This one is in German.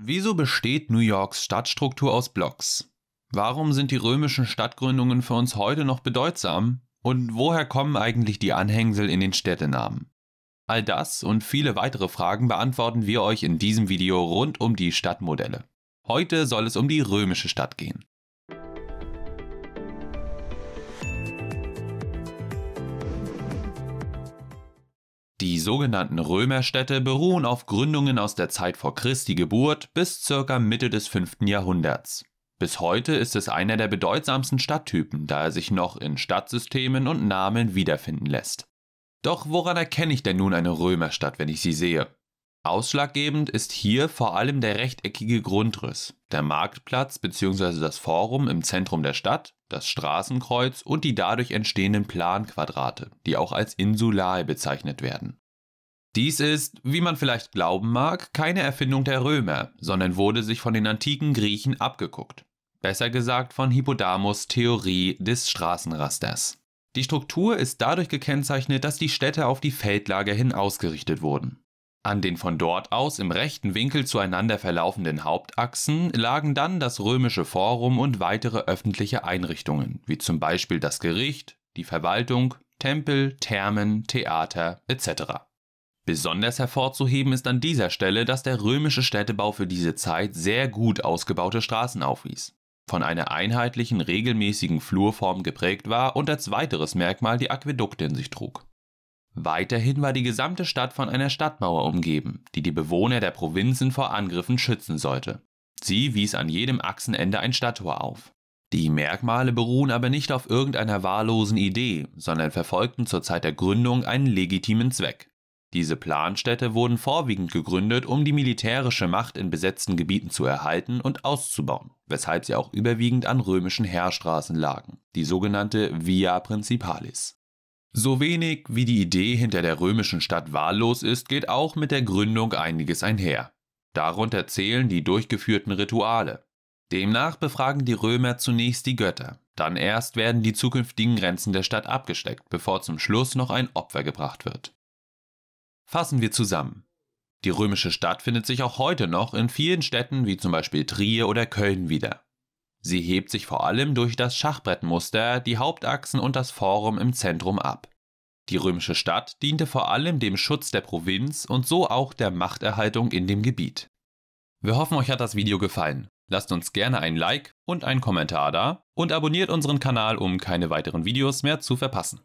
Wieso besteht New Yorks Stadtstruktur aus Blocks? Warum sind die römischen Stadtgründungen für uns heute noch bedeutsam? Und woher kommen eigentlich die Anhängsel in den Städtenamen? All das und viele weitere Fragen beantworten wir euch in diesem Video rund um die Stadtmodelle. Heute soll es um die römische Stadt gehen. Die sogenannten Römerstädte beruhen auf Gründungen aus der Zeit vor Christi Geburt bis circa Mitte des 5. Jahrhunderts. Bis heute ist es einer der bedeutsamsten Stadttypen, da er sich noch in Stadtsystemen und Namen wiederfinden lässt. Doch woran erkenne ich denn nun eine Römerstadt, wenn ich sie sehe? Ausschlaggebend ist hier vor allem der rechteckige Grundriss, der Marktplatz bzw. das Forum im Zentrum der Stadt, das Straßenkreuz und die dadurch entstehenden Planquadrate, die auch als Insulae bezeichnet werden. Dies ist, wie man vielleicht glauben mag, keine Erfindung der Römer, sondern wurde sich von den antiken Griechen abgeguckt. Besser gesagt von Hippodamus Theorie des Straßenrasters. Die Struktur ist dadurch gekennzeichnet, dass die Städte auf die Feldlager hin ausgerichtet wurden. An den von dort aus im rechten Winkel zueinander verlaufenden Hauptachsen lagen dann das römische Forum und weitere öffentliche Einrichtungen, wie zum Beispiel das Gericht, die Verwaltung, Tempel, Thermen, Theater etc. Besonders hervorzuheben ist an dieser Stelle, dass der römische Städtebau für diese Zeit sehr gut ausgebaute Straßen aufwies, von einer einheitlichen, regelmäßigen Flurform geprägt war und als weiteres Merkmal die Aquädukte in sich trug. Weiterhin war die gesamte Stadt von einer Stadtmauer umgeben, die die Bewohner der Provinzen vor Angriffen schützen sollte. Sie wies an jedem Achsenende ein Stadttor auf. Die Merkmale beruhen aber nicht auf irgendeiner wahllosen Idee, sondern verfolgten zur Zeit der Gründung einen legitimen Zweck. Diese Planstädte wurden vorwiegend gegründet, um die militärische Macht in besetzten Gebieten zu erhalten und auszubauen, weshalb sie auch überwiegend an römischen Heerstraßen lagen, die sogenannte Via Principalis. So wenig wie die Idee hinter der römischen Stadt wahllos ist, geht auch mit der Gründung einiges einher. Darunter zählen die durchgeführten Rituale. Demnach befragen die Römer zunächst die Götter, dann erst werden die zukünftigen Grenzen der Stadt abgesteckt, bevor zum Schluss noch ein Opfer gebracht wird. Fassen wir zusammen. Die römische Stadt findet sich auch heute noch in vielen Städten wie zum Beispiel Trier oder Köln wieder. Sie hebt sich vor allem durch das Schachbrettmuster, die Hauptachsen und das Forum im Zentrum ab. Die römische Stadt diente vor allem dem Schutz der Provinz und so auch der Machterhaltung in dem Gebiet. Wir hoffen, euch hat das Video gefallen. Lasst uns gerne ein Like und einen Kommentar da und abonniert unseren Kanal, um keine weiteren Videos mehr zu verpassen.